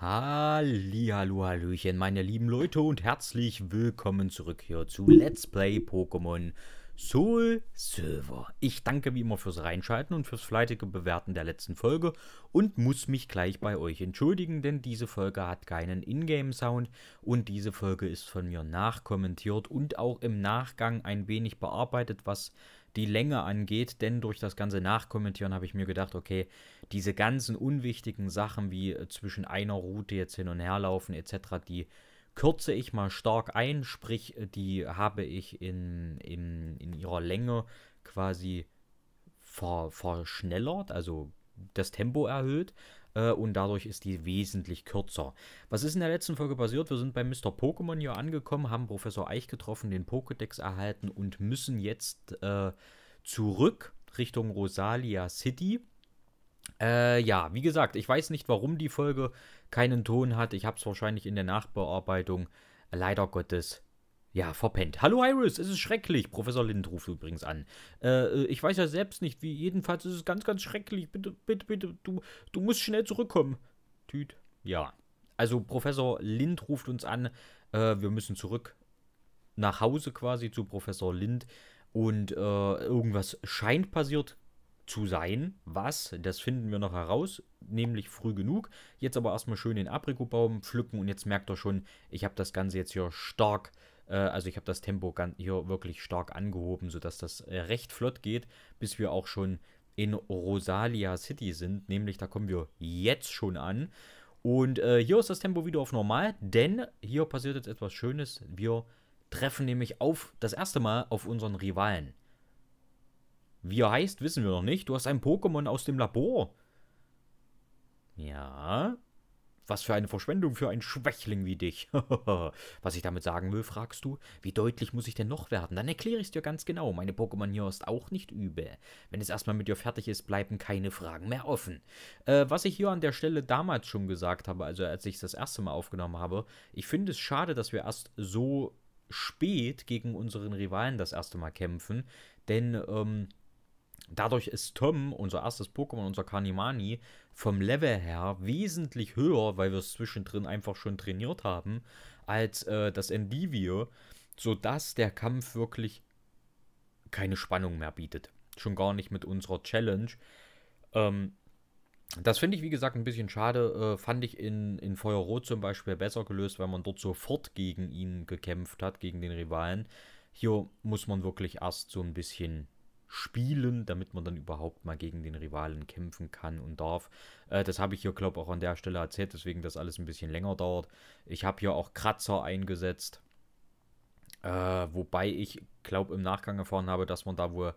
Hallihallo, Hallöchen, meine lieben Leute und herzlich willkommen zurück hier zu Let's Play Pokémon Soul Silver. Ich danke wie immer fürs Reinschalten und fürs fleißige Bewerten der letzten Folge und muss mich gleich bei euch entschuldigen, denn diese Folge hat keinen Ingame-Sound und diese Folge ist von mir nachkommentiert und auch im Nachgang ein wenig bearbeitet, was die Länge angeht, denn durch das ganze Nachkommentieren habe ich mir gedacht, okay, diese ganzen unwichtigen Sachen wie zwischen einer Route jetzt hin und her laufen etc., die kürze ich mal stark ein, sprich, äh, die habe ich in, in, in ihrer Länge quasi ver, verschnellert, also das Tempo erhöht äh, und dadurch ist die wesentlich kürzer. Was ist in der letzten Folge passiert? Wir sind bei Mr. Pokémon hier angekommen, haben Professor Eich getroffen, den Pokédex erhalten und müssen jetzt äh, zurück Richtung Rosalia City äh, ja, wie gesagt, ich weiß nicht, warum die Folge keinen Ton hat. Ich habe es wahrscheinlich in der Nachbearbeitung leider Gottes ja, verpennt. Hallo Iris, es ist schrecklich. Professor Lind ruft übrigens an. Äh, ich weiß ja selbst nicht, wie. Jedenfalls ist es ganz, ganz schrecklich. Bitte, bitte, bitte, du, du musst schnell zurückkommen. Tüt. Ja. Also Professor Lind ruft uns an. Äh, wir müssen zurück nach Hause quasi zu Professor Lind. Und äh, irgendwas scheint passiert zu sein. Was? Das finden wir noch heraus, nämlich früh genug. Jetzt aber erstmal schön den Aprikobaum pflücken und jetzt merkt ihr schon, ich habe das Ganze jetzt hier stark, äh, also ich habe das Tempo hier wirklich stark angehoben, sodass das äh, recht flott geht, bis wir auch schon in Rosalia City sind. Nämlich da kommen wir jetzt schon an. Und äh, hier ist das Tempo wieder auf normal, denn hier passiert jetzt etwas Schönes. Wir treffen nämlich auf das erste Mal auf unseren Rivalen. Wie er heißt, wissen wir noch nicht. Du hast ein Pokémon aus dem Labor. Ja. Was für eine Verschwendung für einen Schwächling wie dich. Was ich damit sagen will, fragst du? Wie deutlich muss ich denn noch werden? Dann erkläre ich es dir ganz genau. Meine Pokémon hier ist auch nicht übel. Wenn es erstmal mit dir fertig ist, bleiben keine Fragen mehr offen. Äh, was ich hier an der Stelle damals schon gesagt habe, also als ich es das erste Mal aufgenommen habe, ich finde es schade, dass wir erst so spät gegen unseren Rivalen das erste Mal kämpfen, denn ähm, Dadurch ist Tom, unser erstes Pokémon, unser Kanimani, vom Level her wesentlich höher, weil wir es zwischendrin einfach schon trainiert haben, als äh, das Endivio, sodass der Kampf wirklich keine Spannung mehr bietet. Schon gar nicht mit unserer Challenge. Ähm, das finde ich, wie gesagt, ein bisschen schade. Äh, fand ich in, in Feuerrot zum Beispiel besser gelöst, weil man dort sofort gegen ihn gekämpft hat, gegen den Rivalen. Hier muss man wirklich erst so ein bisschen spielen, damit man dann überhaupt mal gegen den Rivalen kämpfen kann und darf. Äh, das habe ich hier, glaube ich, auch an der Stelle erzählt, deswegen das alles ein bisschen länger dauert. Ich habe hier auch Kratzer eingesetzt, äh, wobei ich, glaube im Nachgang erfahren habe, dass man da wohl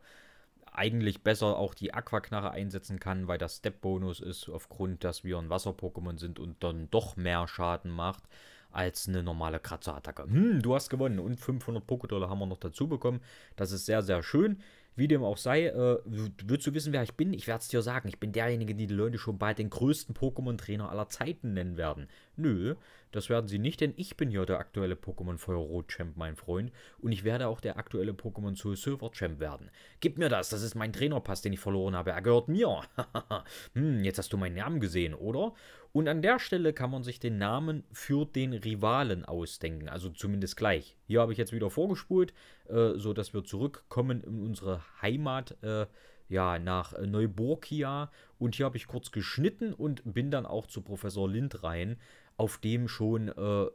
eigentlich besser auch die Aquaknarre einsetzen kann, weil das Step-Bonus ist, aufgrund, dass wir ein Wasser-Pokémon sind und dann doch mehr Schaden macht als eine normale Kratzerattacke. Hm, du hast gewonnen und 500 Pokédollar haben wir noch dazu bekommen. Das ist sehr, sehr schön. Wie dem auch sei, äh, willst du wissen, wer ich bin? Ich werde es dir sagen. Ich bin derjenige, die die Leute schon bald den größten Pokémon-Trainer aller Zeiten nennen werden. Nö, das werden sie nicht, denn ich bin ja der aktuelle Pokémon Feuerrot-Champ, mein Freund. Und ich werde auch der aktuelle Pokémon Soul Silver-Champ werden. Gib mir das, das ist mein Trainerpass, den ich verloren habe. Er gehört mir. hm, jetzt hast du meinen Namen gesehen, oder? Und an der Stelle kann man sich den Namen für den Rivalen ausdenken, also zumindest gleich. Hier habe ich jetzt wieder vorgespult, äh, so wir zurückkommen in unsere Heimat äh, ja, nach äh, Neuburgia. Und hier habe ich kurz geschnitten und bin dann auch zu Professor Lind rein, auf dem schon, äh,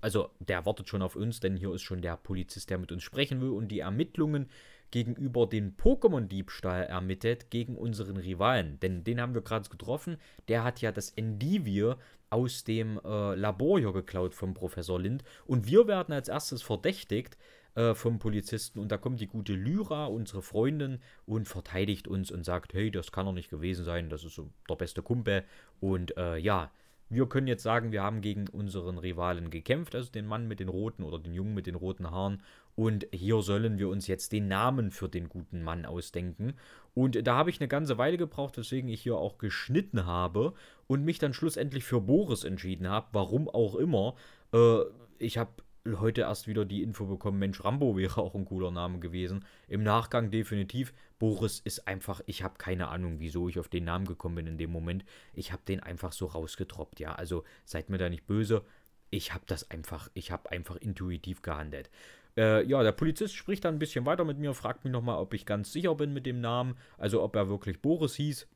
also der wartet schon auf uns, denn hier ist schon der Polizist, der mit uns sprechen will und die Ermittlungen gegenüber den Pokémon-Diebstahl ermittelt gegen unseren Rivalen. Denn den haben wir gerade getroffen. Der hat ja das Endivir aus dem äh, Labor hier geklaut vom Professor Lind. Und wir werden als erstes verdächtigt, äh, vom Polizisten und da kommt die gute Lyra, unsere Freundin, und verteidigt uns und sagt, hey, das kann doch nicht gewesen sein, das ist so der beste Kumpel und äh, ja, wir können jetzt sagen, wir haben gegen unseren Rivalen gekämpft, also den Mann mit den roten oder den Jungen mit den roten Haaren. Und hier sollen wir uns jetzt den Namen für den guten Mann ausdenken. Und da habe ich eine ganze Weile gebraucht, weswegen ich hier auch geschnitten habe und mich dann schlussendlich für Boris entschieden habe, warum auch immer. Äh, ich habe heute erst wieder die Info bekommen, Mensch, Rambo wäre auch ein cooler Name gewesen. Im Nachgang definitiv. Boris ist einfach, ich habe keine Ahnung, wieso ich auf den Namen gekommen bin in dem Moment. Ich habe den einfach so rausgetroppt, ja. Also seid mir da nicht böse. Ich habe das einfach, ich habe einfach intuitiv gehandelt. Äh, ja, der Polizist spricht dann ein bisschen weiter mit mir, fragt mich nochmal, ob ich ganz sicher bin mit dem Namen, also ob er wirklich Boris hieß.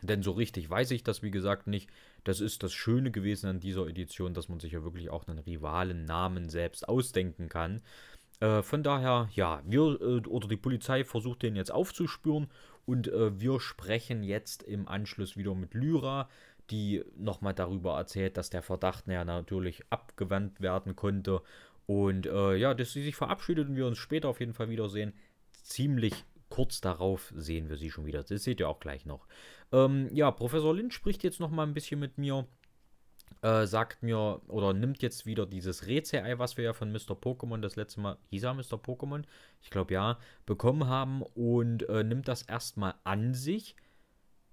Denn so richtig weiß ich das, wie gesagt, nicht. Das ist das Schöne gewesen an dieser Edition, dass man sich ja wirklich auch einen rivalen Namen selbst ausdenken kann. Äh, von daher, ja, wir äh, oder die Polizei versucht den jetzt aufzuspüren und äh, wir sprechen jetzt im Anschluss wieder mit Lyra, die nochmal darüber erzählt, dass der Verdacht na ja, natürlich abgewandt werden konnte und äh, ja, dass sie sich verabschiedet und wir uns später auf jeden Fall wiedersehen. Ziemlich kurz darauf sehen wir sie schon wieder. Das seht ihr auch gleich noch. Ähm, ja, Professor Lind spricht jetzt noch mal ein bisschen mit mir. Äh, sagt mir oder nimmt jetzt wieder dieses Reze-Ei, was wir ja von Mr. Pokémon das letzte Mal, hieß er Mr. Pokémon? Ich glaube ja, bekommen haben und äh, nimmt das erstmal an sich,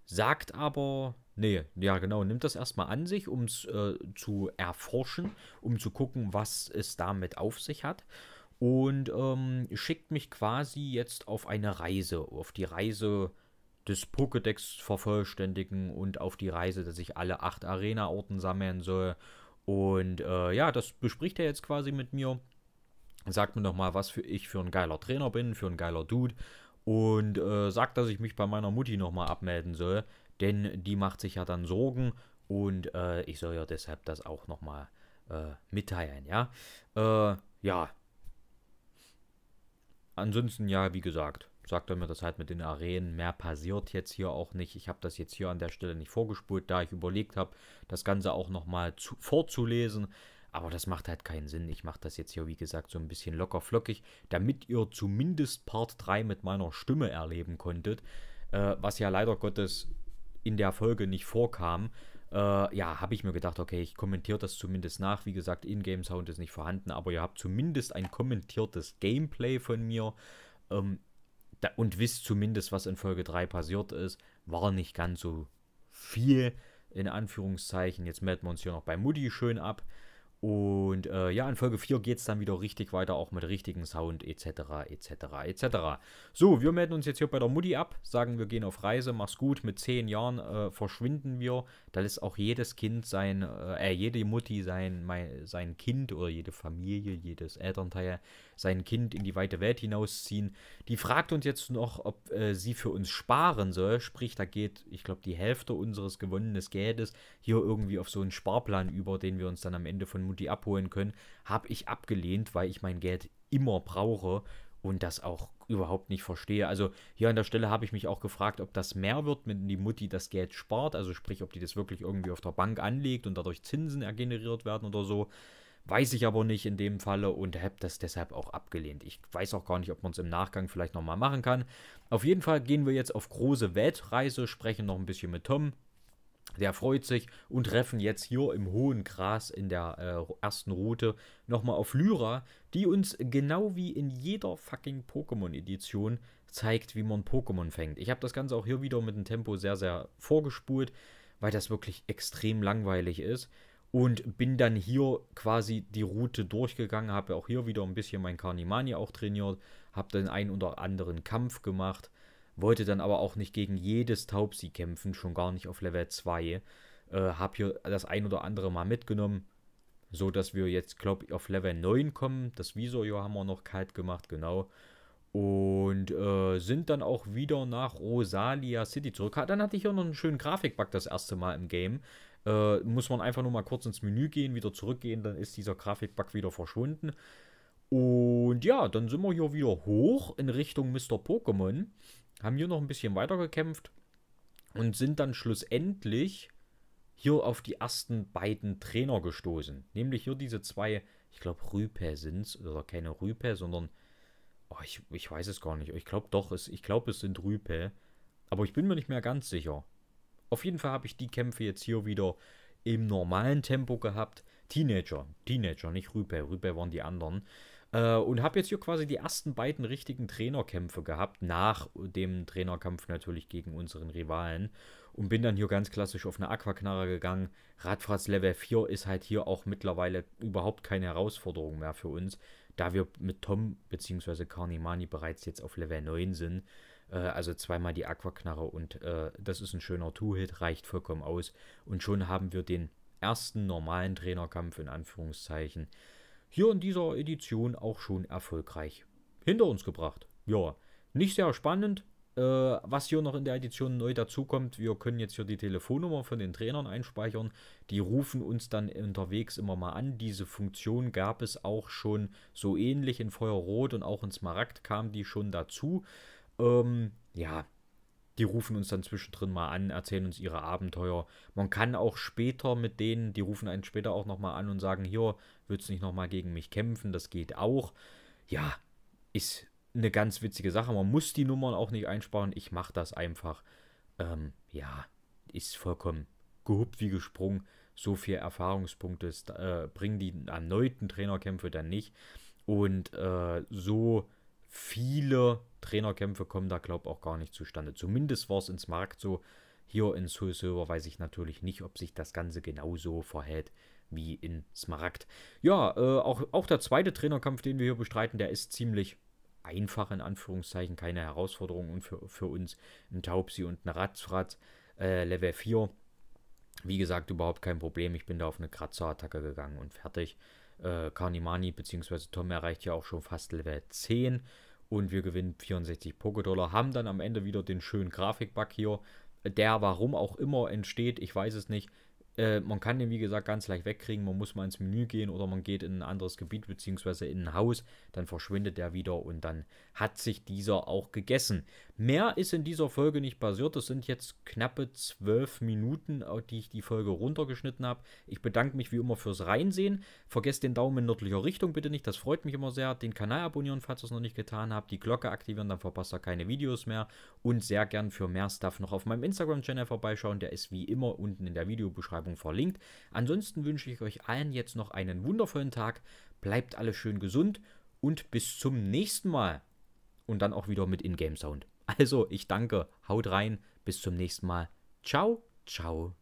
sagt aber, nee, ja genau, nimmt das erstmal an sich, um es äh, zu erforschen, um zu gucken, was es damit auf sich hat und ähm, schickt mich quasi jetzt auf eine Reise, auf die Reise des Pokédex vervollständigen und auf die Reise, dass ich alle acht Arena-Orten sammeln soll. Und äh, ja, das bespricht er jetzt quasi mit mir. Sagt mir nochmal, was für ich für ein geiler Trainer bin, für ein geiler Dude. Und äh, sagt, dass ich mich bei meiner Mutti nochmal abmelden soll. Denn die macht sich ja dann Sorgen. Und äh, ich soll ja deshalb das auch nochmal äh, mitteilen, ja. Äh, ja, ansonsten ja, wie gesagt, sagt er mir das halt mit den Arenen. Mehr passiert jetzt hier auch nicht. Ich habe das jetzt hier an der Stelle nicht vorgespult, da ich überlegt habe, das Ganze auch nochmal vorzulesen. Aber das macht halt keinen Sinn. Ich mache das jetzt hier, wie gesagt, so ein bisschen locker flockig, damit ihr zumindest Part 3 mit meiner Stimme erleben konntet, äh, was ja leider Gottes in der Folge nicht vorkam. Äh, ja, habe ich mir gedacht, okay, ich kommentiere das zumindest nach. Wie gesagt, Ingame-Sound ist nicht vorhanden, aber ihr habt zumindest ein kommentiertes Gameplay von mir. Ähm, da, und wisst zumindest, was in Folge 3 passiert ist. War nicht ganz so viel, in Anführungszeichen. Jetzt melden wir uns hier noch bei Mutti schön ab. Und äh, ja, in Folge 4 geht es dann wieder richtig weiter, auch mit richtigen Sound etc. etc. etc. So, wir melden uns jetzt hier bei der Mutti ab, sagen wir gehen auf Reise, mach's gut, mit 10 Jahren äh, verschwinden wir. Da lässt auch jedes Kind sein, äh, äh jede Mutti sein, mein, sein Kind oder jede Familie, jedes Elternteil sein Kind in die weite Welt hinausziehen. Die fragt uns jetzt noch, ob äh, sie für uns sparen soll. Sprich, da geht, ich glaube, die Hälfte unseres gewonnenen Geldes hier irgendwie auf so einen Sparplan über, den wir uns dann am Ende von Mutti abholen können. Habe ich abgelehnt, weil ich mein Geld immer brauche und das auch überhaupt nicht verstehe. Also hier an der Stelle habe ich mich auch gefragt, ob das mehr wird, wenn die Mutti das Geld spart, also sprich, ob die das wirklich irgendwie auf der Bank anlegt und dadurch Zinsen ergeneriert werden oder so. Weiß ich aber nicht in dem Falle und habe das deshalb auch abgelehnt. Ich weiß auch gar nicht, ob man es im Nachgang vielleicht nochmal machen kann. Auf jeden Fall gehen wir jetzt auf große Weltreise, sprechen noch ein bisschen mit Tom. Der freut sich und treffen jetzt hier im hohen Gras in der äh, ersten Route nochmal auf Lyra, die uns genau wie in jeder fucking Pokémon-Edition zeigt, wie man Pokémon fängt. Ich habe das Ganze auch hier wieder mit dem Tempo sehr, sehr vorgespult, weil das wirklich extrem langweilig ist und bin dann hier quasi die Route durchgegangen, habe auch hier wieder ein bisschen mein Carnimani auch trainiert, habe dann einen oder anderen Kampf gemacht, wollte dann aber auch nicht gegen jedes Taubsi kämpfen, schon gar nicht auf Level 2. Äh, habe hier das ein oder andere mal mitgenommen, so dass wir jetzt, glaube ich, auf Level 9 kommen. Das Visorio haben wir noch kalt gemacht, genau. Und äh, sind dann auch wieder nach Rosalia City zurück. Dann hatte ich hier noch einen schönen Grafikbug das erste Mal im Game. Äh, muss man einfach nur mal kurz ins Menü gehen, wieder zurückgehen, dann ist dieser Grafikbug wieder verschwunden. Und ja, dann sind wir hier wieder hoch in Richtung Mr. Pokémon. Haben hier noch ein bisschen weiter gekämpft und sind dann schlussendlich hier auf die ersten beiden Trainer gestoßen. Nämlich hier diese zwei, ich glaube Rüpe sind es, oder keine Rüpe, sondern, oh, ich, ich weiß es gar nicht. Ich glaube doch, es, ich glaube es sind Rüpe, aber ich bin mir nicht mehr ganz sicher. Auf jeden Fall habe ich die Kämpfe jetzt hier wieder im normalen Tempo gehabt. Teenager, Teenager, nicht Rüpe, Rüpe waren die anderen. Äh, und habe jetzt hier quasi die ersten beiden richtigen Trainerkämpfe gehabt, nach dem Trainerkampf natürlich gegen unseren Rivalen. Und bin dann hier ganz klassisch auf eine Aquaknarre gegangen. Radfratz Level 4 ist halt hier auch mittlerweile überhaupt keine Herausforderung mehr für uns, da wir mit Tom bzw. Carnimani bereits jetzt auf Level 9 sind. Äh, also zweimal die Aquaknarre und äh, das ist ein schöner Two-Hit, reicht vollkommen aus. Und schon haben wir den ersten normalen Trainerkampf in Anführungszeichen hier in dieser Edition auch schon erfolgreich hinter uns gebracht. Ja, nicht sehr spannend. Äh, was hier noch in der Edition neu dazukommt, wir können jetzt hier die Telefonnummer von den Trainern einspeichern. Die rufen uns dann unterwegs immer mal an. Diese Funktion gab es auch schon so ähnlich in Feuerrot und auch in Smaragd kam die schon dazu. Ähm, ja, die rufen uns dann zwischendrin mal an, erzählen uns ihre Abenteuer. Man kann auch später mit denen, die rufen einen später auch nochmal an und sagen, hier, willst du nicht nochmal gegen mich kämpfen? Das geht auch. Ja, ist eine ganz witzige Sache. Man muss die Nummern auch nicht einsparen. Ich mache das einfach. Ähm, ja, ist vollkommen gehuppt wie gesprungen. So viel Erfahrungspunkte äh, bringen die erneuten Trainerkämpfe dann nicht. Und äh, so viele Trainerkämpfe kommen da, glaube ich, auch gar nicht zustande. Zumindest war es ins Markt so. Hier in Soul Silver weiß ich natürlich nicht, ob sich das Ganze genauso verhält wie in Smaragd. Ja, äh, auch, auch der zweite Trainerkampf, den wir hier bestreiten, der ist ziemlich einfach, in Anführungszeichen, keine Herausforderung und für, für uns ein Taubsi und ein Ratzfratz äh, Level 4. Wie gesagt, überhaupt kein Problem. Ich bin da auf eine Kratzer-Attacke gegangen und fertig. Äh, Carnimani bzw. Tom erreicht ja auch schon fast Level 10 und wir gewinnen 64 Pokédollar, haben dann am Ende wieder den schönen Grafikbug hier, der warum auch immer entsteht, ich weiß es nicht. Äh, man kann den, wie gesagt, ganz leicht wegkriegen. Man muss mal ins Menü gehen oder man geht in ein anderes Gebiet bzw. in ein Haus. Dann verschwindet der wieder und dann hat sich dieser auch gegessen. Mehr ist in dieser Folge nicht passiert. Das sind jetzt knappe zwölf Minuten, die ich die Folge runtergeschnitten habe. Ich bedanke mich wie immer fürs Reinsehen. Vergesst den Daumen in nördlicher Richtung bitte nicht. Das freut mich immer sehr. Den Kanal abonnieren, falls ihr es noch nicht getan habt. Die Glocke aktivieren, dann verpasst ihr keine Videos mehr. Und sehr gern für mehr Stuff noch auf meinem Instagram-Channel vorbeischauen. Der ist wie immer unten in der Videobeschreibung Beschreibung verlinkt. Ansonsten wünsche ich euch allen jetzt noch einen wundervollen Tag. Bleibt alle schön gesund und bis zum nächsten Mal. Und dann auch wieder mit in game Sound. Also, ich danke, haut rein, bis zum nächsten Mal. Ciao, ciao.